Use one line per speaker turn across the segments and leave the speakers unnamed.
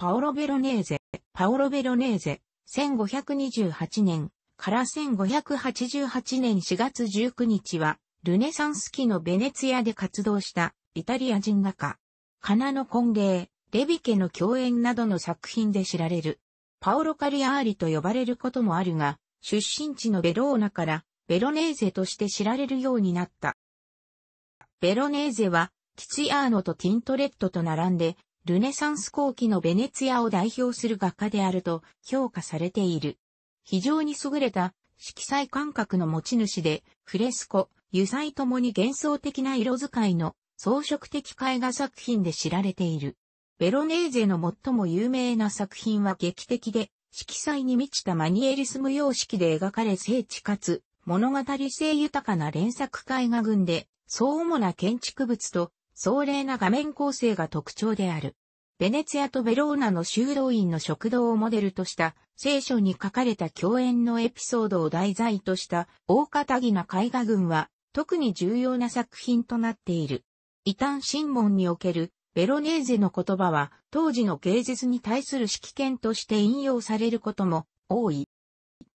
パオロ・ベロネーゼ、パオロ・ベロネーゼ、1528年から1588年4月19日は、ルネサンス期のベネツィアで活動したイタリア人画家。カナの婚礼、レビケの共演などの作品で知られる。パオロ・カリアーリと呼ばれることもあるが、出身地のベローナからベロネーゼとして知られるようになった。ベロネーゼは、ティツィアーノとティントレットと並んで、ルネサンス後期のベネツィアを代表する画家であると評価されている。非常に優れた色彩感覚の持ち主で、フレスコ、油彩ともに幻想的な色使いの装飾的絵画作品で知られている。ベロネーゼの最も有名な作品は劇的で、色彩に満ちたマニエリスム様式で描かれ精緻かつ物語性豊かな連作絵画群で、そう主な建築物と壮麗な画面構成が特徴である。ベネツィアとベローナの修道院の食堂をモデルとした聖書に書かれた共演のエピソードを題材とした大片木な絵画群は特に重要な作品となっている。異端新聞におけるベロネーゼの言葉は当時の芸術に対する指揮権として引用されることも多い。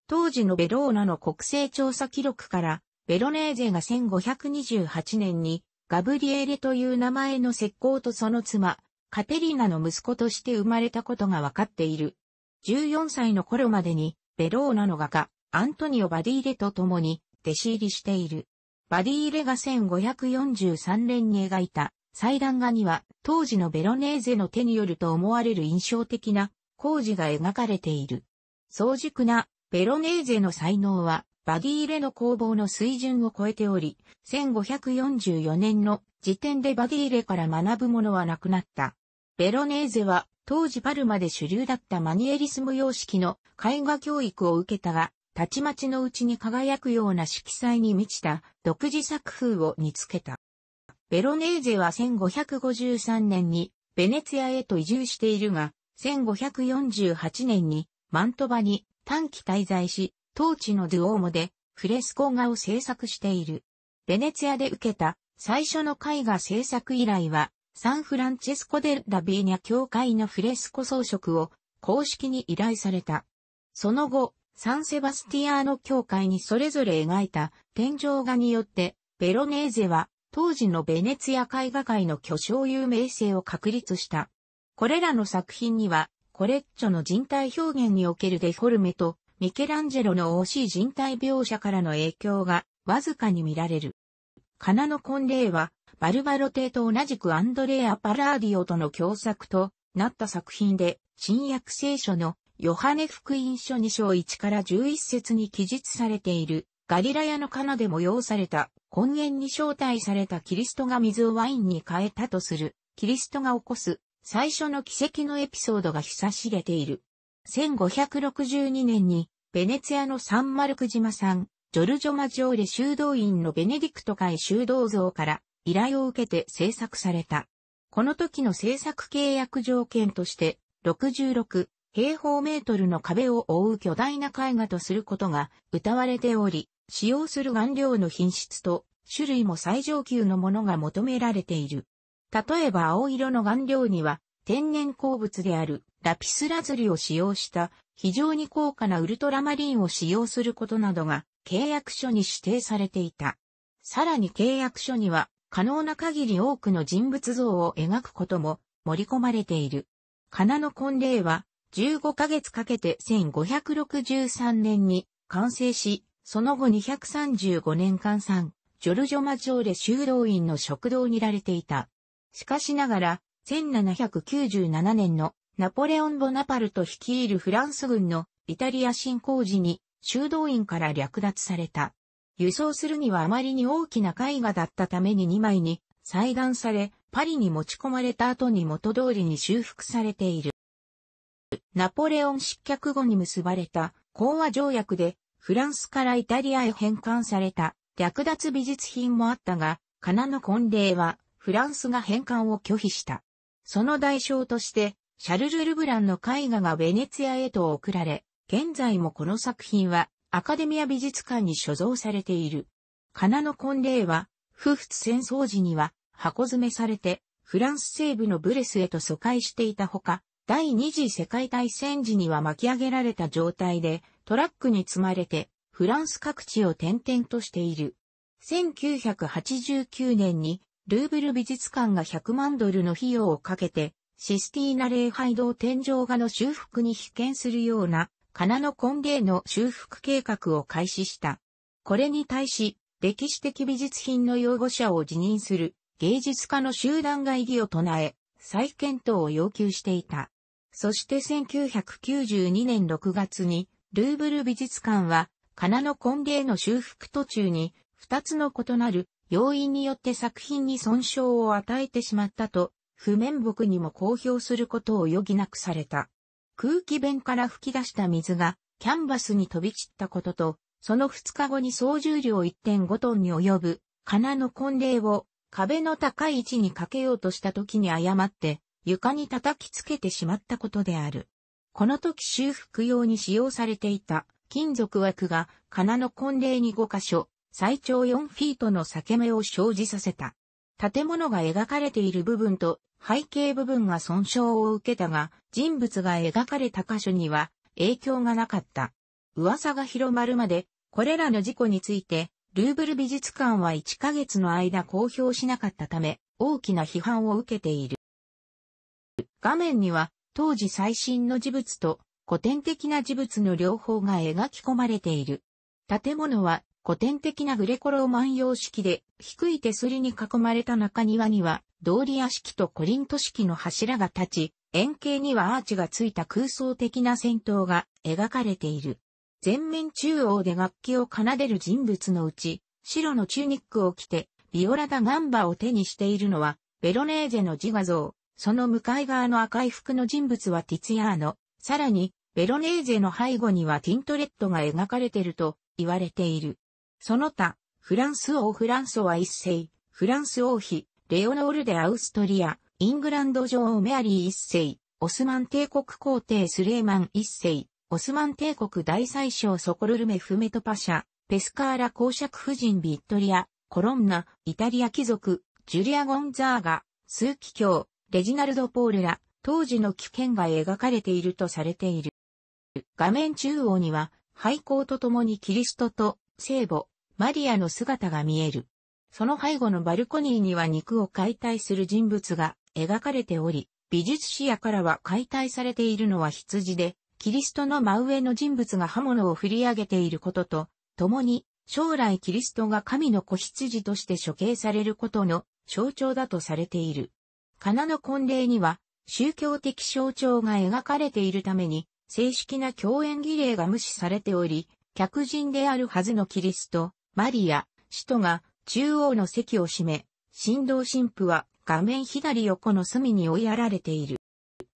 当時のベローナの国勢調査記録からベロネーゼが1528年にガブリエレという名前の石膏とその妻、カテリーナの息子として生まれたことが分かっている。14歳の頃までに、ベローナの画家、アントニオ・バディーレと共に弟子入りしている。バディーレが1543年に描いた祭壇画には当時のベロネーゼの手によると思われる印象的な工事が描かれている。早熟なベロネーゼの才能はバディーレの工房の水準を超えており、1544年の時点でバディーレから学ぶものはなくなった。ベロネーゼは当時パルマで主流だったマニエリスム様式の絵画教育を受けたが、たちまちのうちに輝くような色彩に満ちた独自作風を煮つけた。ベロネーゼは1553年にベネツィアへと移住しているが、1548年にマントバに短期滞在し、当地のドゥオーモでフレスコ画を制作している。ベネツィアで受けた最初の絵画制作依頼は、サンフランチェスコ・デ・ラ・ビーニャ教会のフレスコ装飾を公式に依頼された。その後、サンセバスティアーノ教会にそれぞれ描いた天井画によって、ベロネーゼは当時のベネツィア絵画界の巨匠有名性を確立した。これらの作品には、コレッチョの人体表現におけるデフォルメとミケランジェロの惜しい人体描写からの影響がわずかに見られる。カナの婚礼は、バルバロ帝と同じくアンドレア・パラーディオとの共作となった作品で、新約聖書のヨハネ福音書2章1から11節に記述されている、ガリラヤのカナで催された、婚源に招待されたキリストが水をワインに変えたとする、キリストが起こす、最初の奇跡のエピソードが久しげている。1562年に、ベネツィアのサンマルク島産、ジョルジョ・マジョーレ修道院のベネディクト会修道像から依頼を受けて制作された。この時の制作契約条件として、66平方メートルの壁を覆う巨大な絵画とすることが謳われており、使用する顔料の品質と種類も最上級のものが求められている。例えば青色の顔料には天然鉱物であるラピスラズリを使用した非常に高価なウルトラマリンを使用することなどが契約書に指定されていた。さらに契約書には可能な限り多くの人物像を描くことも盛り込まれている。カナの婚礼は15ヶ月かけて1563年に完成し、その後235年間3、ジョルジョ・マジョーレ修道院の食堂にられていた。しかしながら、1797年のナポレオン・ボナパルト率いるフランス軍のイタリア侵攻時に修道院から略奪された。輸送するにはあまりに大きな絵画だったために2枚に裁断され、パリに持ち込まれた後に元通りに修復されている。ナポレオン失脚後に結ばれた講和条約でフランスからイタリアへ返還された略奪美術品もあったが、カナの婚礼はフランスが返還を拒否した。その代償としてシャルル・ルブランの絵画がベネツィアへと送られ、現在もこの作品はアカデミア美術館に所蔵されている。カナの婚礼は、夫婦戦争時には箱詰めされて、フランス西部のブレスへと疎開していたほか、第二次世界大戦時には巻き上げられた状態で、トラックに積まれて、フランス各地を転々としている。1989年に、ルーブル美術館が100万ドルの費用をかけて、システィーナ礼拝堂天井画の修復に被験するような、カナの根芸の修復計画を開始した。これに対し、歴史的美術品の擁護者を辞任する芸術家の集団が異議を唱え、再検討を要求していた。そして1992年6月に、ルーブル美術館は、カナの根芸の修復途中に、二つの異なる要因によって作品に損傷を与えてしまったと不面目にも公表することを余儀なくされた。空気弁から吹き出した水がキャンバスに飛び散ったことと、その2日後に総重量1.5トンに及ぶ金の婚礼を壁の高い位置にかけようとした時に誤って床に叩きつけてしまったことである。この時修復用に使用されていた金属枠が金の婚礼に5箇所、最長4フィートの裂け目を生じさせた。建物が描かれている部分と背景部分が損傷を受けたが、人物が描かれた箇所には影響がなかった。噂が広まるまで、これらの事故について、ルーブル美術館は1ヶ月の間公表しなかったため、大きな批判を受けている。画面には、当時最新の事物と古典的な事物の両方が描き込まれている。建物は古典的なグレコローマン様式で、低い手すりに囲まれた中庭には、道理屋式とコリント式の柱が立ち、円形にはアーチがついた空想的な戦闘が描かれている。全面中央で楽器を奏でる人物のうち、白のチュニックを着て、ビオラダガンバを手にしているのは、ベロネーゼの自画像。その向かい側の赤い服の人物はティツヤーノ。さらに、ベロネーゼの背後にはティントレットが描かれていると言われている。その他、フランス王フランソワ一世、フランス王妃、レオノールでアウストリア、イングランド女王メアリー一世、オスマン帝国皇帝スレーマン一世、オスマン帝国大宰相ソコルルメフメトパシャ、ペスカーラ公爵夫人ビットリア、コロンナ、イタリア貴族、ジュリア・ゴンザーガ、枢機卿、レジナルド・ポールら、当時の危険が描かれているとされている。画面中央には、廃校と共にキリストと聖母、マリアの姿が見える。その背後のバルコニーには肉を解体する人物が描かれており、美術史野からは解体されているのは羊で、キリストの真上の人物が刃物を振り上げていることと、共に、将来キリストが神の子羊として処刑されることの象徴だとされている。カナの婚礼には、宗教的象徴が描かれているために、正式な共演儀礼が無視されており、客人であるはずのキリスト、マリア、使徒が中央の席を占め、神道神父は画面左横の隅に追いやられている。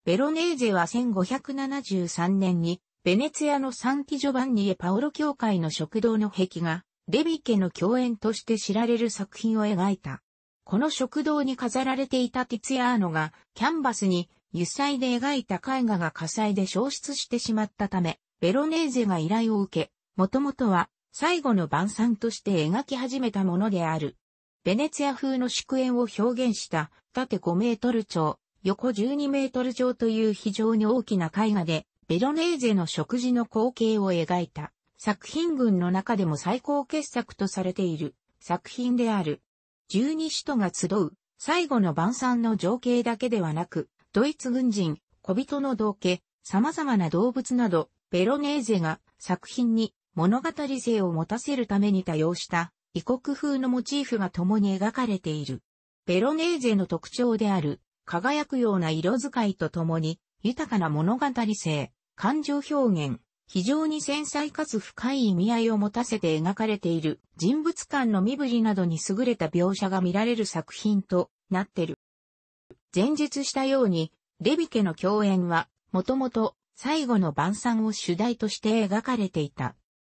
ベロネーゼは1573年に、ベネツィアのサンティジョバンニエパオロ教会の食堂の壁画、レビ家の共演として知られる作品を描いた。この食堂に飾られていたティツィアーノが、キャンバスに油彩で描いた絵画が火災で消失してしまったため、ベロネーゼが依頼を受け、もともとは最後の晩餐として描き始めたものである。ベネツィア風の祝宴を表現した縦5メートル長、横12メートル長という非常に大きな絵画で、ベロネーゼの食事の光景を描いた作品群の中でも最高傑作とされている作品である。十二使徒が集う最後の晩餐の情景だけではなく、ドイツ軍人、小人の道家、様々な動物など、ベロネーゼが作品に物語性を持たせるために多用した異国風のモチーフが共に描かれている。ベロネーゼの特徴である輝くような色使いと共に豊かな物語性、感情表現、非常に繊細かつ深い意味合いを持たせて描かれている人物間の身振りなどに優れた描写が見られる作品となってる。前述したように、レビケの共演は、もともと最後の晩餐を主題として描かれていた。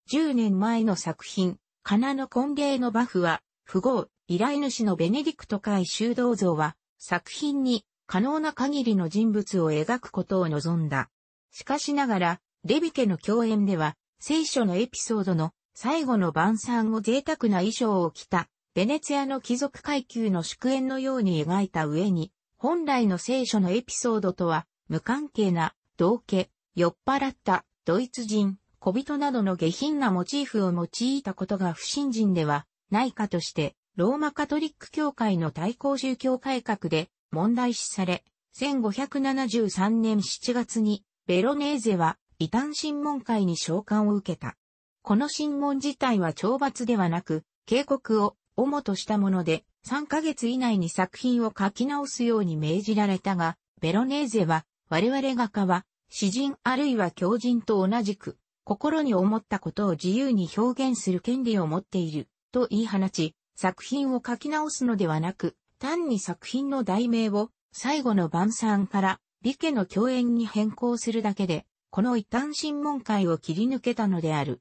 10年前の作品、かなの婚礼のバフは、富豪、依頼主のベネディクト海修道像は、作品に可能な限りの人物を描くことを望んだ。しかしながら、レビ家の共演では、聖書のエピソードの最後の晩餐を贅沢な衣装を着た、ベネツィアの貴族階級の祝宴のように描いた上に、本来の聖書のエピソードとは無関係な、道家、酔っ払った、ドイツ人、小人などの下品なモチーフを用いたことが不信心ではないかとして、ローマカトリック教会の対抗宗教改革で問題視され、1573年7月にベロネーゼは異端審問会に召喚を受けた。この審問自体は懲罰ではなく、警告を主としたもので、3ヶ月以内に作品を書き直すように命じられたが、ベロネーゼは、我々画家は、詩人あるいは狂人と同じく、心に思ったことを自由に表現する権利を持っている、と言い放ち、作品を書き直すのではなく、単に作品の題名を最後の晩餐から美家の共演に変更するだけで、この一旦審問会を切り抜けたのである。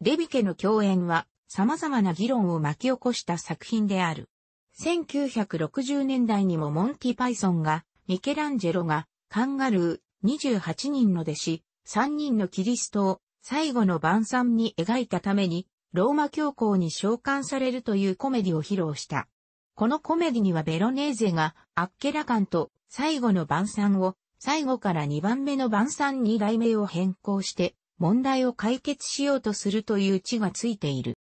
レビ家の共演は様々な議論を巻き起こした作品である。1960年代にもモンティ・パイソンが、ミケランジェロが、カンガルー、28人の弟子、三人のキリストを最後の晩餐に描いたために、ローマ教皇に召喚されるというコメディを披露した。このコメディにはベロネーゼが、アッケラカンと最後の晩餐を、最後から二番目の晩餐に題名を変更して、問題を解決しようとするという地がついている。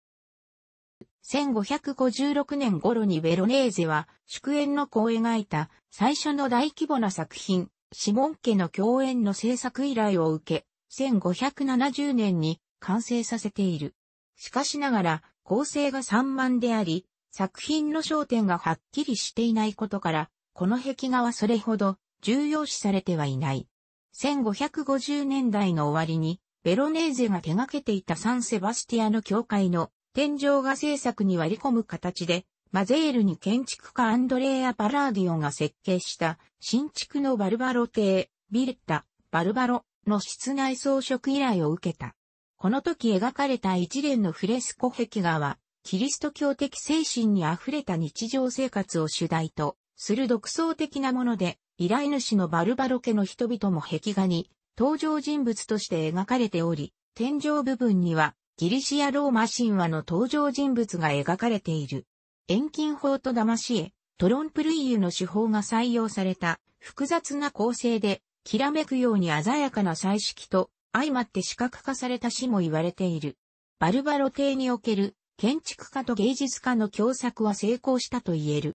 1556年頃にベロネーゼは、祝宴の子を描いた最初の大規模な作品、シモン家の共演の制作依頼を受け、1570年に完成させている。しかしながら、構成が散漫であり、作品の焦点がはっきりしていないことから、この壁画はそれほど重要視されてはいない。1550年代の終わりに、ベロネーゼが手掛けていたサンセバスティアの教会の天井画制作に割り込む形でマゼールに建築家アンドレア・パラーディオが設計した新築のバルバロ邸、ビルタ、バルバロの室内装飾依頼を受けた。この時描かれた一連のフレスコ壁画は、キリスト教的精神に溢れた日常生活を主題とする独創的なもので、依頼主のバルバロ家の人々も壁画に登場人物として描かれており、天井部分にはギリシアローマ神話の登場人物が描かれている。遠近法と騙し絵、トロンプルイユの手法が採用された複雑な構成で、きらめくように鮮やかな彩色と相まって視覚化された詩も言われている。バルバロ邸における建築家と芸術家の共作は成功したと言える。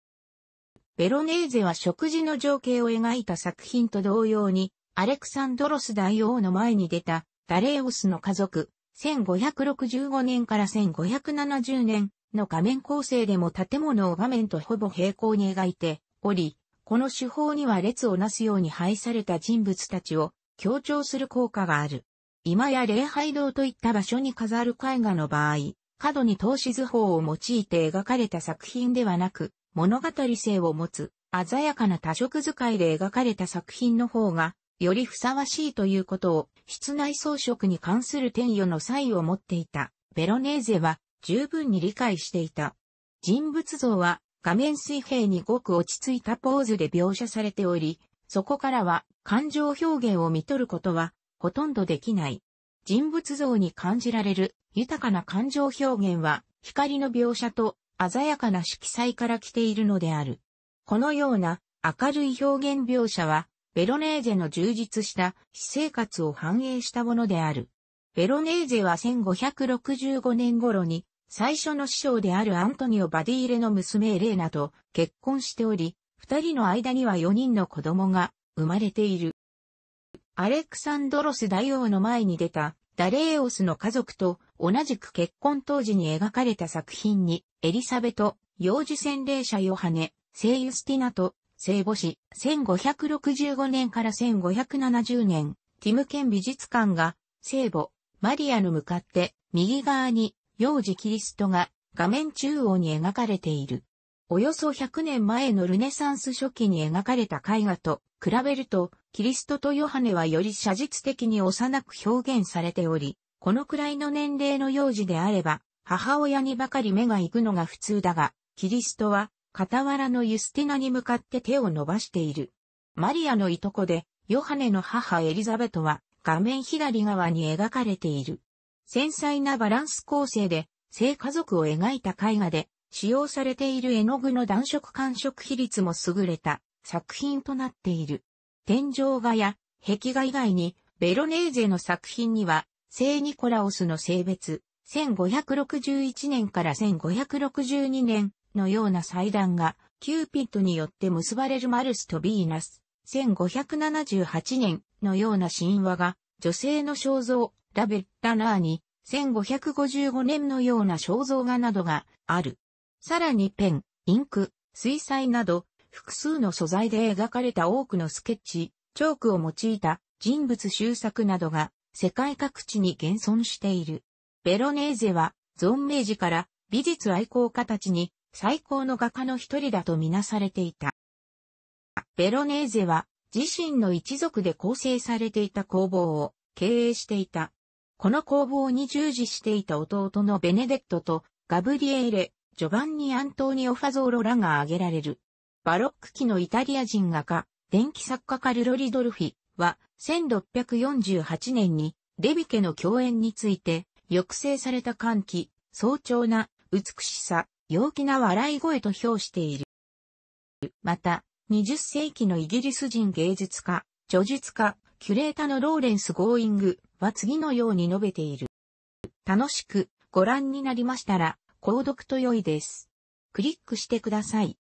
ベロネーゼは食事の情景を描いた作品と同様に、アレクサンドロス大王の前に出たダレオスの家族、1565年から1570年の画面構成でも建物を画面とほぼ平行に描いており、この手法には列をなすように配された人物たちを強調する効果がある。今や礼拝堂といった場所に飾る絵画の場合、角に透視図法を用いて描かれた作品ではなく、物語性を持つ鮮やかな多色使いで描かれた作品の方が、よりふさわしいということを、室内装飾に関する転与の際を持っていた。ベロネーゼは、十分に理解していた。人物像は画面水平にごく落ち着いたポーズで描写されており、そこからは感情表現を見取ることはほとんどできない。人物像に感じられる豊かな感情表現は光の描写と鮮やかな色彩から来ているのである。このような明るい表現描写はベロネーゼの充実した私生活を反映したものである。ベロネーゼは1565年頃に最初の師匠であるアントニオ・バディーレの娘エレーナと結婚しており、二人の間には四人の子供が生まれている。アレクサンドロス大王の前に出たダレーオスの家族と同じく結婚当時に描かれた作品にエリサベト、幼児洗礼者ヨハネ、聖ユスティナと聖母子、1565年から1570年、ティムケン美術館が聖母、マリアの向かって右側に幼児キリストが画面中央に描かれている。およそ100年前のルネサンス初期に描かれた絵画と比べると、キリストとヨハネはより写実的に幼く表現されており、このくらいの年齢の幼児であれば、母親にばかり目が行くのが普通だが、キリストは、傍らのユスティナに向かって手を伸ばしている。マリアのいとこで、ヨハネの母エリザベトは、画面左側に描かれている。繊細なバランス構成で、性家族を描いた絵画で、使用されている絵の具の暖色感触比率も優れた作品となっている。天井画や壁画以外に、ベロネーゼの作品には、聖ニコラオスの性別、1561年から1562年のような祭壇が、キューピットによって結ばれるマルスとヴィーナス、1578年のような神話が、女性の肖像、ラベッラナーに、1555年のような肖像画などがある。さらにペン、インク、水彩など、複数の素材で描かれた多くのスケッチ、チョークを用いた人物集作などが世界各地に現存している。ベロネーゼは、存命時から美術愛好家たちに最高の画家の一人だとみなされていた。ベロネーゼは自身の一族で構成されていた工房を経営していた。この工房に従事していた弟のベネデットとガブリエーレ、ジョバンニ・アントーニオ・ファゾーロらが挙げられる。バロック期のイタリア人画家、電気作家カルロ・リドルフィは1648年にレビケの共演について抑制された歓喜、早朝な美しさ、陽気な笑い声と評している。また、20世紀のイギリス人芸術家、叙述家、キュレータのローレンス・ゴーイング、は次のように述べている。楽しくご覧になりましたら、購読と良いです。クリックしてください。